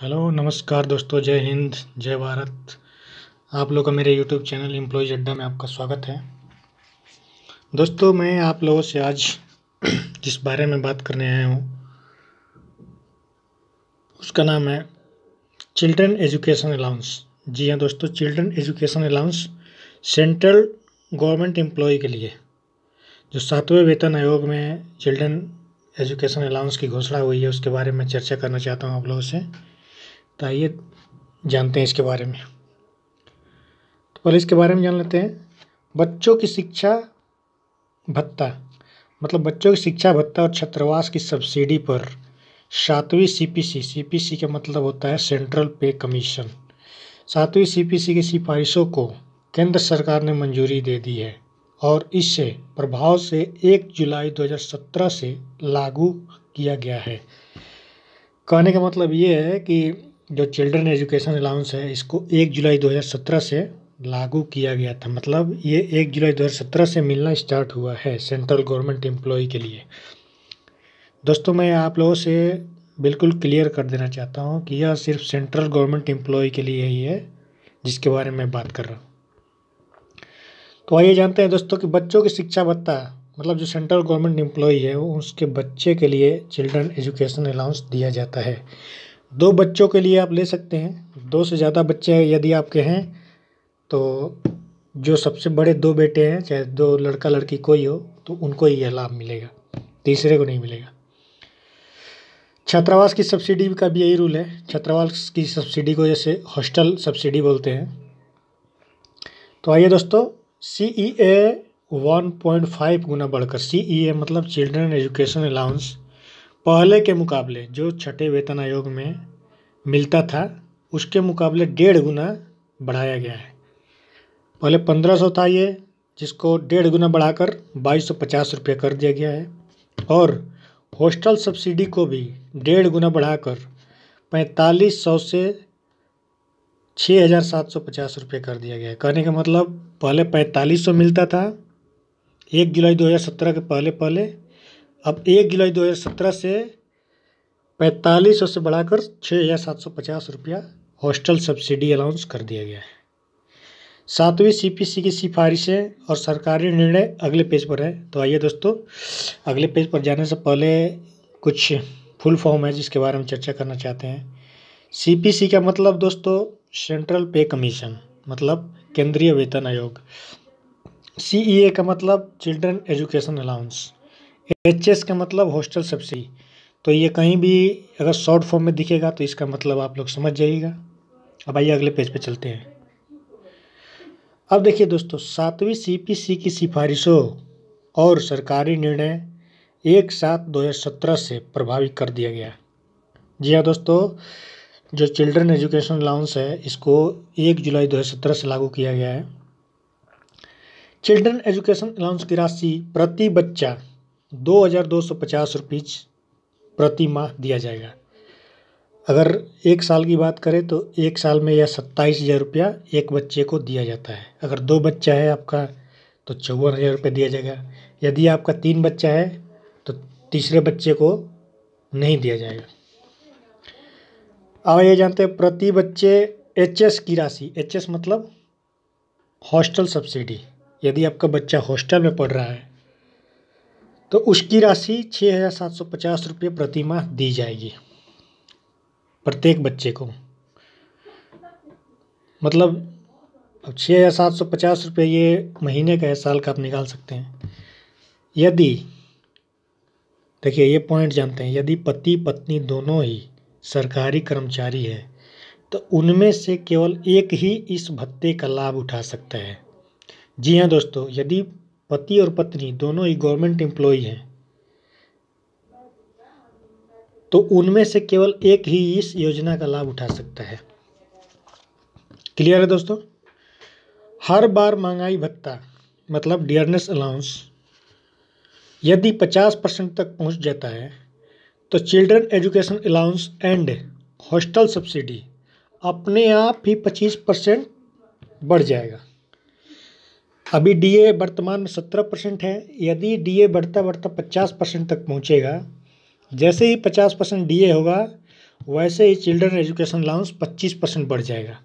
hello नमस्कार दोस्तों जय हिंद जय भारत आप लोग का मेरे यूट्यूब चैनल इम्प्लॉज अड्डा में आपका स्वागत है दोस्तों मैं आप लोगों से आज जिस बारे में बात करने आया हूँ उसका नाम है चिल्ड्रन एजुकेशन अलाउंस जी हाँ दोस्तों children education allowance central government employ के लिए जो सातवें वेतन आयोग में चिल्ड्रन एजुकेशन अलाउंस की घोषणा हुई है उसके बारे में चर्चा करना चाहता हूँ आप लोगों से तो आइए जानते हैं इसके बारे में तो पहले इसके बारे में जान लेते हैं बच्चों की शिक्षा भत्ता मतलब बच्चों की शिक्षा भत्ता और छात्रावास की सब्सिडी पर सातवीं सीपीसी सीपीसी का मतलब होता है सेंट्रल पे कमीशन सातवीं सीपीसी की सिफारिशों को केंद्र सरकार ने मंजूरी दे दी है और इसे प्रभाव से 1 जुलाई 2017 से लागू किया गया है कहने का मतलब ये है कि जो चिल्ड्रन एजुकेशन अलाउंस है इसको एक जुलाई 2017 से लागू किया गया था मतलब ये एक जुलाई 2017 से मिलना स्टार्ट हुआ है सेंट्रल गवर्नमेंट एम्प्लॉय के लिए दोस्तों मैं आप लोगों से बिल्कुल क्लियर कर देना चाहता हूँ कि यह सिर्फ सेंट्रल गवर्नमेंट एम्प्लॉय के लिए ही है जिसके बारे में बात कर रहा हूँ तो आइए जानते हैं दोस्तों कि बच्चों की शिक्षा भत्ता मतलब जो सेंट्रल गवर्नमेंट एम्प्लॉय है वो उसके बच्चे के लिए चिल्ड्रन एजुकेशन अलाउंस दिया जाता है दो बच्चों के लिए आप ले सकते हैं दो से ज़्यादा बच्चे यदि आपके हैं तो जो सबसे बड़े दो बेटे हैं चाहे दो लड़का लड़की कोई हो तो उनको ही यह लाभ मिलेगा तीसरे को नहीं मिलेगा छात्रावास की सब्सिडी का भी यही रूल है छात्रावास की सब्सिडी को जैसे हॉस्टल सब्सिडी बोलते हैं तो आइए दोस्तों C E A one point five गुना बढ़कर सी ई ए मतलब चिल्ड्रन एजुकेशन अलाउंस पहले के मुकाबले जो छठे वेतन आयोग में मिलता था उसके मुकाबले डेढ़ गुना बढ़ाया गया है पहले पंद्रह सौ था ये जिसको डेढ़ गुना बढ़ाकर बाईस सौ पचास रुपये कर दिया गया है और हॉस्टल सब्सिडी को भी डेढ़ गुना बढ़ाकर पैंतालीस सौ से छः हज़ार सात सौ पचास रुपये कर दिया गया है कहने का मतलब पहले पैंतालीस सौ मिलता था एक जुलाई दो हज़ार सत्रह के पहले पहले अब एक जुलाई दो हज़ार सत्रह से पैंतालीस सौ से बढ़ाकर छः हज़ार सात सौ पचास रुपया हॉस्टल सब्सिडी अलाउंस कर दिया गया है सातवीं सीपीसी की सिफारिशें और सरकारी निर्णय अगले पेज पर है तो आइए दोस्तों अगले पेज पर जाने से पहले कुछ फुल फॉर्म है जिसके बारे में चर्चा करना चाहते हैं सीपीसी का मतलब दोस्तों सेंट्रल पे कमीशन मतलब केंद्रीय वेतन आयोग सीईए e का मतलब चिल्ड्रन एजुकेशन अलाउंस एच का मतलब हॉस्टल सब्सिडी तो ये कहीं भी अगर शॉर्ट फॉर्म में दिखेगा तो इसका मतलब आप लोग समझ जाइएगा अब आइए अगले पेज पे चलते हैं अब देखिए दोस्तों सातवीं सीपीसी की सिफारिशों और सरकारी निर्णय एक सात दो हज़ार सत्रह से प्रभावित कर दिया गया जी हाँ दोस्तों जो चिल्ड्रन एजुकेशन अलाउंस है इसको एक जुलाई दो हज़ार सत्रह से लागू किया गया है चिल्ड्रन एजुकेशन अलाउंस की राशि प्रति बच्चा दो हज़ार दो सौ पचास रुपीज प्रति माह दिया जाएगा अगर एक साल की बात करें तो एक साल में यह सत्ताईस हज़ार रुपया एक बच्चे को दिया जाता है अगर दो बच्चा है आपका तो चौवन हज़ार रुपये दिया जाएगा यदि आपका तीन बच्चा है तो तीसरे बच्चे को नहीं दिया जाएगा अब ये जानते हैं प्रति बच्चे एचएस की राशि एचएस मतलब हॉस्टल सब्सिडी यदि आपका बच्चा हॉस्टल में पढ़ रहा है तो उसकी राशि छः हज़ार सात सौ पचास रुपये प्रति माह दी जाएगी प्रत्येक बच्चे को मतलब अब छः हज़ार सात सौ पचास रुपये ये महीने का है साल का आप निकाल सकते हैं यदि देखिए ये पॉइंट जानते हैं यदि पति पत्नी दोनों ही सरकारी कर्मचारी है तो उनमें से केवल एक ही इस भत्ते का लाभ उठा सकता है जी हाँ दोस्तों यदि पति और पत्नी दोनों ही गवर्नमेंट एम्प्लॉय हैं तो उनमें से केवल एक ही इस योजना का लाभ उठा सकता है क्लियर है दोस्तों हर बार महंगाई भत्ता मतलब डियरनेस अलाउंस यदि 50 परसेंट तक पहुंच जाता है तो children education allowance and hostel subsidy अपने आप ही 25 परसेंट बढ़ जाएगा अभी डीए वर्तमान में सत्रह परसेंट है यदि डीए बढ़ता बढ़ता पचास परसेंट तक पहुंचेगा जैसे ही पचास परसेंट डी होगा वैसे ही चिल्ड्रन एजुकेशन अलाउंस पच्चीस परसेंट बढ़ जाएगा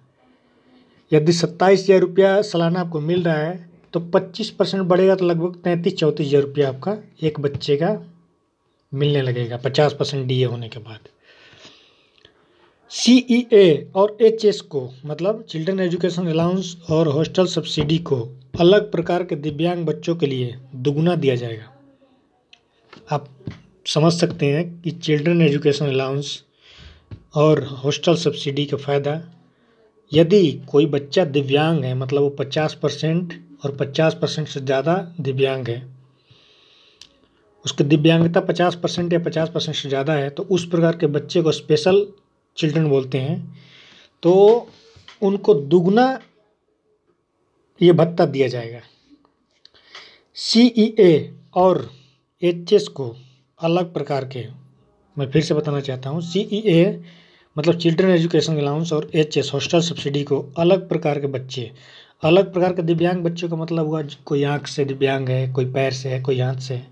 यदि सत्ताईस हज़ार रुपया सालाना आपको मिल रहा है तो पच्चीस परसेंट बढ़ेगा तो लगभग तैंतीस चौंतीस हज़ार रुपया आपका एक बच्चे का मिलने लगेगा पचास परसेंट डी होने के बाद सी ई ए और एच एस को मतलब चिल्ड्रन एजुकेशन अलाउंस और हॉस्टल सब्सिडी को अलग प्रकार के दिव्यांग बच्चों के लिए दुगुना दिया जाएगा आप समझ सकते हैं कि चिल्ड्रन एजुकेशन अलाउंस और हॉस्टल सब्सिडी का फ़ायदा यदि कोई बच्चा दिव्यांग है मतलब वो पचास परसेंट और पचास परसेंट से ज़्यादा दिव्यांग है उसकी दिव्यांगता पचास परसेंट या पचास परसेंट से ज़्यादा है तो उस प्रकार के बच्चे को स्पेशल चिल्ड्रन बोलते हैं तो उनको दुगना ये भत्ता दिया जाएगा सी ई ए और एच एस को अलग प्रकार के मैं फिर से बताना चाहता हूँ सी ई ए मतलब चिल्ड्रन एजुकेशन अलाउंस और एच एस हॉस्टल सब्सिडी को अलग प्रकार के बच्चे अलग प्रकार के दिव्यांग बच्चों का मतलब हुआ कोई आँख से दिव्यांग है कोई पैर से है कोई हाथ से है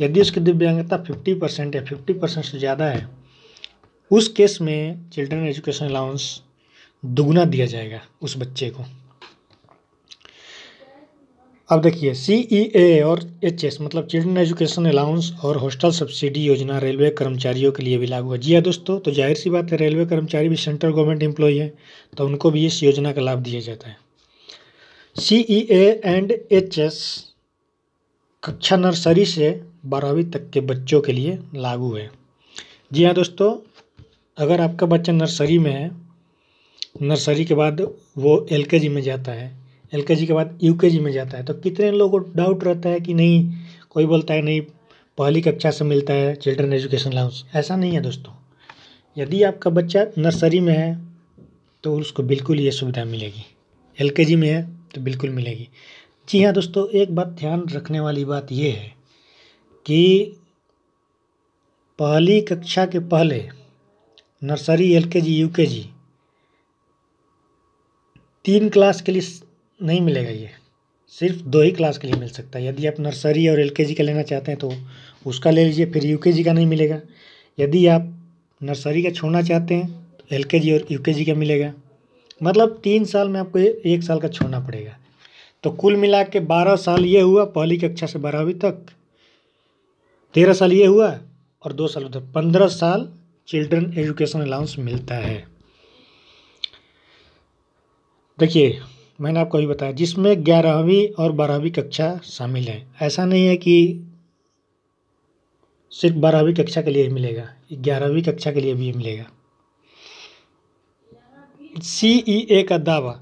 यदि उसकी दिव्यांगता फिफ्टी परसेंट या फिफ्टी परसेंट से ज़्यादा है उस केस में चिल्ड्रन एजुकेशन अलाउंस दुगुना दिया जाएगा उस बच्चे को अब देखिए सी ई ए और एच एस मतलब चिल्ड्रन एजुकेशन अलाउंस और हॉस्टल सब्सिडी योजना रेलवे कर्मचारियों के लिए भी लागू है जी हाँ दोस्तों तो जाहिर सी बात है रेलवे कर्मचारी भी सेंट्रल गवर्नमेंट एम्प्लॉय है तो उनको भी इस योजना का लाभ दिया जाता है C E A and H S कक्षा नर्सरी से बारहवीं तक के बच्चों के लिए लागू है जी हाँ दोस्तों अगर आपका बच्चा नर्सरी में है नर्सरी के बाद वो एल के जी में जाता है एल के जी के बाद यू के जी में जाता है तो कितने लोगों को डाउट रहता है कि नहीं कोई बोलता है नहीं पहली कक्षा से मिलता है चिल्ड्रन एजुकेशन लाउंस ऐसा नहीं है दोस्तों यदि आपका बच्चा नर्सरी में है तो उसको बिल्कुल ये सुविधा मिलेगी एल के जी में है तो बिल्कुल मिलेगी जी हाँ दोस्तों एक बात ध्यान रखने वाली बात ये है कि पहली कक्षा के पहले नर्सरी एल के जी यू के जी तीन क्लास के लिए नहीं मिलेगा ये सिर्फ दो ही क्लास के लिए मिल सकता है यदि आप नर्सरी और एल के जी का लेना चाहते हैं तो उसका ले लीजिए फिर यू के जी का नहीं मिलेगा यदि आप नर्सरी का छोड़ना चाहते हैं तो एल के जी और यू के जी का मिलेगा मतलब तीन साल में आपको एक साल का छोड़ना पड़ेगा तो कुल मिला के बारह साल ये हुआ पहली कक्षा से बारहवीं तक तेरह साल ये हुआ और दो साल उधर पंद्रह साल चिल्ड्रन एजुकेशन अलाउंस मिलता है देखिए मैंने आपको अभी बताया जिसमें ग्यारहवीं और बारहवीं कक्षा शामिल है ऐसा नहीं है कि सिर्फ बारहवीं कक्षा के लिए ही मिलेगा ग्यारहवीं कक्षा के लिए भी मिलेगा सी ई ए का दावा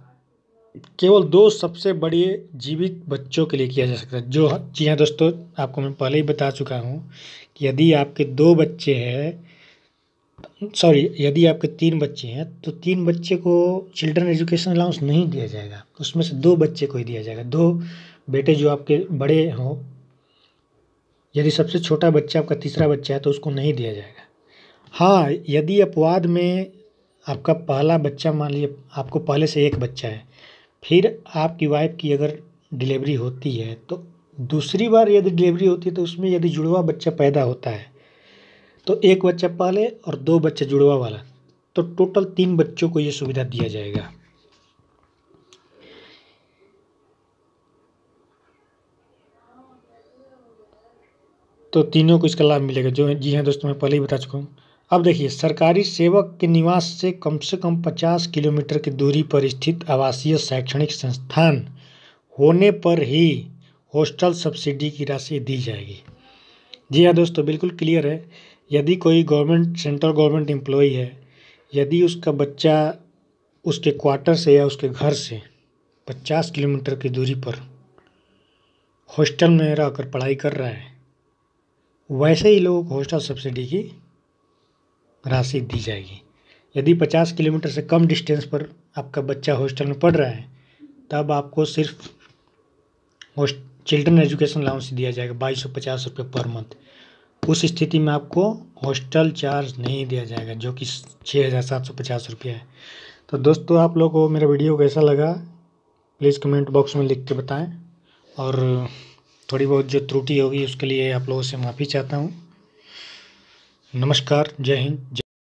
केवल दो सबसे बड़े जीवित बच्चों के लिए किया जा सकता है जो जी हाँ दोस्तों आपको मैं पहले ही बता चुका हूँ कि यदि आपके दो बच्चे हैं सॉरी यदि आपके तीन बच्चे हैं तो तीन बच्चे को चिल्ड्रन एजुकेशन अलाउंस नहीं दिया जाएगा उसमें से दो बच्चे को ही दिया जाएगा दो बेटे जो आपके बड़े हों यदि सबसे छोटा बच्चा आपका तीसरा बच्चा है तो उसको नहीं दिया जाएगा हाँ यदि अपवाद में आपका पहला बच्चा मान लीजिए आपको पहले से एक बच्चा है फिर आपकी वाइफ की अगर डिलीवरी होती है तो दूसरी बार यदि डिलीवरी होती है तो उसमें यदि जुड़वा बच्चा पैदा होता है तो एक बच्चा पाले और दो बच्चे जुड़वा वाला तो टोटल तीन बच्चों को ये सुविधा दिया जाएगा तो तीनों को इसका लाभ मिलेगा जो जी हाँ दोस्तों मैं पहले ही बता चुका हूँ अब देखिए सरकारी सेवक के निवास से कम से कम 50 किलोमीटर की दूरी पर स्थित आवासीय शैक्षणिक संस्थान होने पर ही हॉस्टल सब्सिडी की राशि दी जाएगी जी हाँ दोस्तों बिल्कुल क्लियर है यदि कोई गवर्नमेंट सेंट्रल गवर्नमेंट एम्प्लॉई है यदि उसका बच्चा उसके क्वार्टर से या उसके घर से पचास किलोमीटर की दूरी पर हॉस्टल में रहकर पढ़ाई कर रहा है वैसे ही लोगों को हॉस्टल सब्सिडी की राशि दी जाएगी यदि पचास किलोमीटर से कम डिस्टेंस पर आपका बच्चा हॉस्टल में पढ़ रहा है तब आपको सिर्फ चिल्ड्रन एजुकेशन अलाउंस दिया जाएगा बाईस सौ पचास रुपये पर मंथ उस स्थिति में आपको हॉस्टल चार्ज नहीं दिया जाएगा जो कि छः हज़ार सात सौ पचास रुपये है तो दोस्तों आप लोगों को मेरा वीडियो कैसा लगा प्लीज़ कमेंट बॉक्स में लिख के बताएँ और थोड़ी बहुत जो त्रुटि होगी उसके लिए आप लोगों से माफ़ी चाहता हूँ नमस्कार जय हिंद जय